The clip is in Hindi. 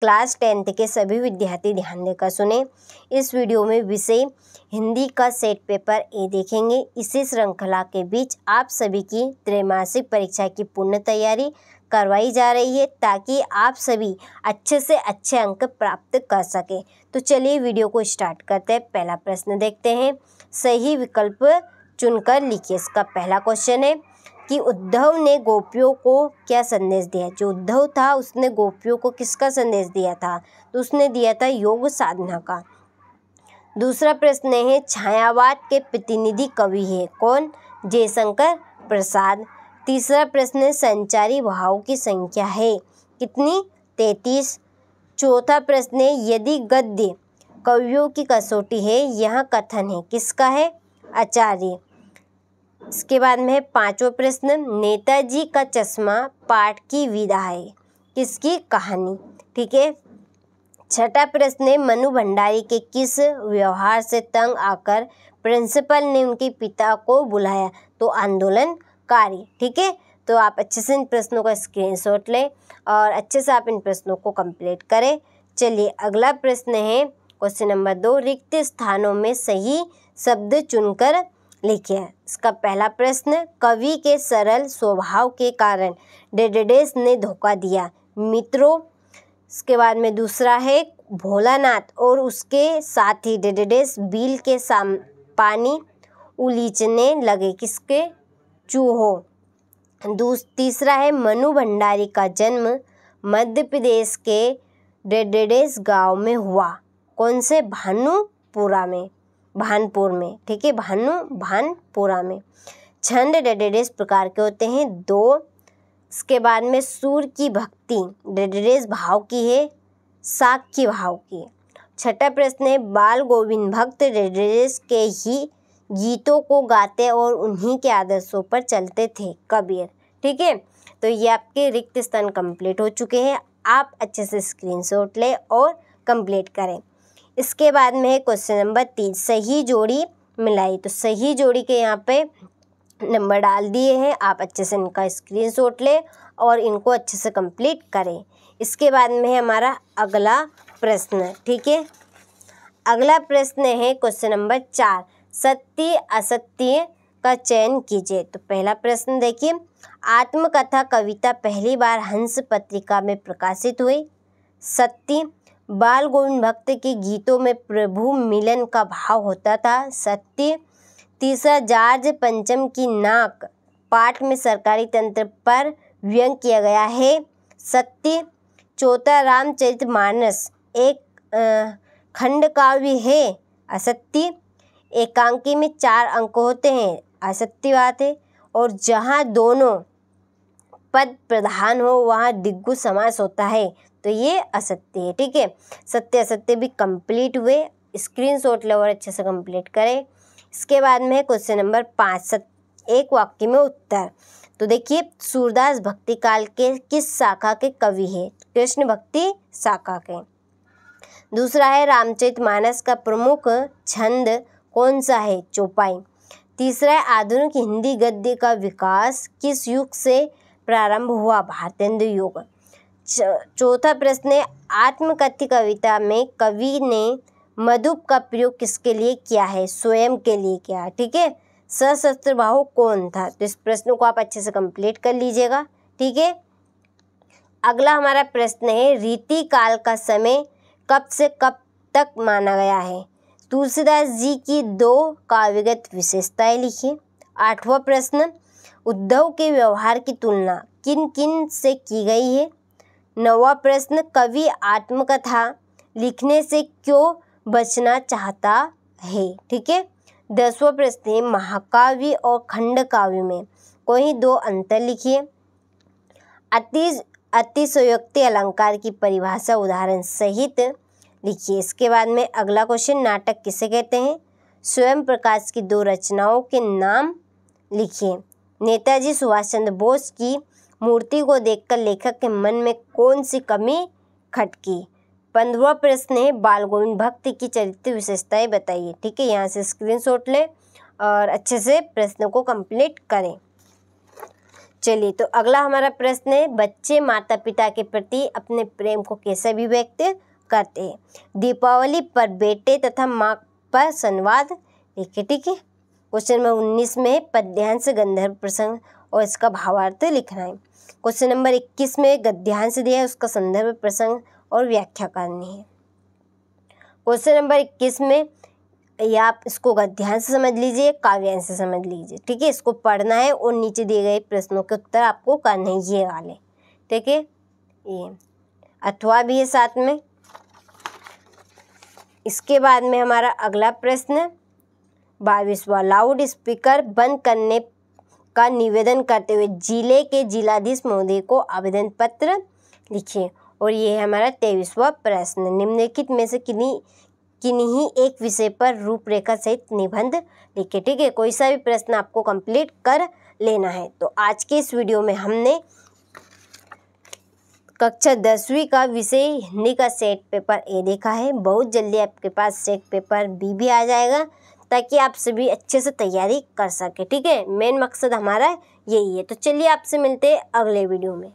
क्लास टेंथ के सभी विद्यार्थी ध्यान देकर सुने इस वीडियो में विषय हिंदी का सेट पेपर ए देखेंगे इसी श्रृंखला के बीच आप सभी की त्रैमासिक परीक्षा की पूर्ण तैयारी करवाई जा रही है ताकि आप सभी अच्छे से अच्छे अंक प्राप्त कर सकें तो चलिए वीडियो को स्टार्ट करते हैं पहला प्रश्न देखते हैं सही विकल्प चुनकर लिखिए इसका पहला क्वेश्चन है कि उद्धव ने गोपियों को क्या संदेश दिया जो उद्धव था उसने गोपियों को किसका संदेश दिया था तो उसने दिया था योग साधना का दूसरा प्रश्न है छायावाद के प्रतिनिधि कवि है कौन जयशंकर प्रसाद तीसरा प्रश्न है संचारी भाव की संख्या है कितनी तैतीस चौथा प्रश्न है यदि गद्य कवियों की कसौटी है यह कथन है किसका है आचार्य इसके बाद में है पाँचवा प्रश्न नेताजी का चश्मा पाठ की विधा है किसकी कहानी ठीक है छठा प्रश्न है मनु भंडारी के किस व्यवहार से तंग आकर प्रिंसिपल ने उनके पिता को बुलाया तो आंदोलनकारी ठीक है तो आप अच्छे से इन प्रश्नों का स्क्रीनशॉट लें और अच्छे से आप इन प्रश्नों को कंप्लीट करें चलिए अगला प्रश्न है क्वेश्चन नंबर दो रिक्त स्थानों में सही शब्द चुनकर हैं इसका पहला प्रश्न कवि के सरल स्वभाव के कारण डेडेडेस ने धोखा दिया मित्रों इसके बाद में दूसरा है भोलानाथ और उसके साथ ही डेडेडेस बिल के साम पानी उलीचने लगे किसके चूहो दूस तीसरा है मनु भंडारी का जन्म मध्य प्रदेश के डेडेडेस गांव में हुआ कौन से भानुपुरा में भानपुर में ठीक है भानु भानपुरा में छंद डेडेडेस प्रकार के होते हैं दो इसके बाद में सूर की भक्ति डेडेडेस भाव की है साग की भाव की छठा प्रश्न है बाल गोविंद भक्त डेडेडेस के ही गीतों को गाते और उन्हीं के आदर्शों पर चलते थे कबीर ठीक है तो ये आपके रिक्त स्तन कंप्लीट हो चुके हैं आप अच्छे से स्क्रीनशॉट लें और कंप्लीट करें इसके बाद में है क्वेश्चन नंबर तीन सही जोड़ी मिलाई तो सही जोड़ी के यहाँ पे नंबर डाल दिए हैं आप अच्छे से इनका स्क्रीन शॉट लें और इनको अच्छे से कंप्लीट करें इसके बाद में है हमारा अगला प्रश्न ठीक है अगला प्रश्न है क्वेश्चन नंबर चार सत्य असत्य का चयन कीजिए तो पहला प्रश्न देखिए आत्मकथा कविता पहली बार हंस पत्रिका में प्रकाशित हुई सत्य बाल गोविंद भक्त के गीतों में प्रभु मिलन का भाव होता था सत्य तीसरा जार्ज पंचम की नाक पाठ में सरकारी तंत्र पर व्यंग किया गया है सत्य चौथा रामचरित मानस एक खंड काव्य है असत्य एकांकी में चार अंक होते हैं असत्य बात है और जहाँ दोनों पद प्रधान हो वहाँ दिग्गु समास होता है तो ये असत्य है ठीक है सत्य असत्य भी कंप्लीट हुए स्क्रीन शॉट लवर अच्छे से कंप्लीट करें इसके बाद में है क्वेश्चन नंबर पाँच सत्य एक वाक्य में उत्तर तो देखिए सूरदास भक्ति काल के किस शाखा के कवि है कृष्ण भक्ति शाखा के दूसरा है रामचरित मानस का प्रमुख छंद कौन सा है चौपाई तीसरा है आधुनिक हिंदी गद्य का विकास किस युग से प्रारंभ हुआ भारतेंदु युग चौथा प्रश्न है आत्मकथ्य कविता में कवि ने मधुप का प्रयोग किसके लिए किया है स्वयं के लिए किया है ठीक है सशस्त्र बाहु कौन था तो इस प्रश्न को आप अच्छे से कंप्लीट कर लीजिएगा ठीक है अगला हमारा प्रश्न है रीति काल का समय कब से कब तक माना गया है तुलसीदास जी की दो काव्यगत विशेषताएं लिखिए आठवां प्रश्न उद्धव के व्यवहार की तुलना किन किन से की गई है नवा प्रश्न कवि आत्मकथा लिखने से क्यों बचना चाहता है ठीक है दसवा प्रश्न है महाकाव्य और खंड काव्य में कोई दो अंतर लिखिए अति अतिशयोक्ति अलंकार की परिभाषा उदाहरण सहित लिखिए इसके बाद में अगला क्वेश्चन नाटक किसे कहते हैं स्वयं प्रकाश की दो रचनाओं के नाम लिखिए नेताजी सुभाष चंद्र बोस की मूर्ति को देखकर लेखक के मन में कौन सी कमी खटकी पंद्रवा प्रश्न है बाल गोविंद भक्त की चरित्र विशेषताएं बताइए ठीक है यहाँ से स्क्रीनशॉट लें और अच्छे से प्रश्नों को कंप्लीट करें चलिए तो अगला हमारा प्रश्न है बच्चे माता पिता के प्रति अपने प्रेम को कैसे अभिव्यक्त करते हैं दीपावली पर बेटे तथा माँ पर संवाद लिखे ठीक है क्वेश्चन नंबर उन्नीस में पद्यांश गंधर्व प्रसंग और इसका भावार्थ लिखना है क्वेश्चन नंबर इक्कीस में गद्यांश दिया है उसका संदर्भ प्रसंग और व्याख्या करनी है क्वेश्चन नंबर इक्कीस में या आप इसको गद्यांश समझ लीजिए काव्यांश समझ लीजिए ठीक है इसको पढ़ना है और नीचे दिए गए प्रश्नों के उत्तर आपको करने ये वाले ठीक है ये अथवा भी है साथ में इसके बाद में हमारा अगला प्रश्न बाईसवा लाउड स्पीकर बंद करने का निवेदन करते हुए जिले के जिलाधीश महोदय को आवेदन पत्र लिखे और ये है हमारा तेईसवा प्रश्न निम्नलिखित में से किन्हीं किन्हीं एक विषय पर रूपरेखा सहित निबंध लिखे ठीक है कोई सा भी प्रश्न आपको कंप्लीट कर लेना है तो आज के इस वीडियो में हमने कक्षा दसवीं का विषय हिंदी का सेट पेपर ए देखा है बहुत जल्दी आपके पास सेट पेपर बी भी आ जाएगा ताकि आप सभी अच्छे से तैयारी कर सकें ठीक है मेन मकसद हमारा यही है तो चलिए आपसे मिलते हैं अगले वीडियो में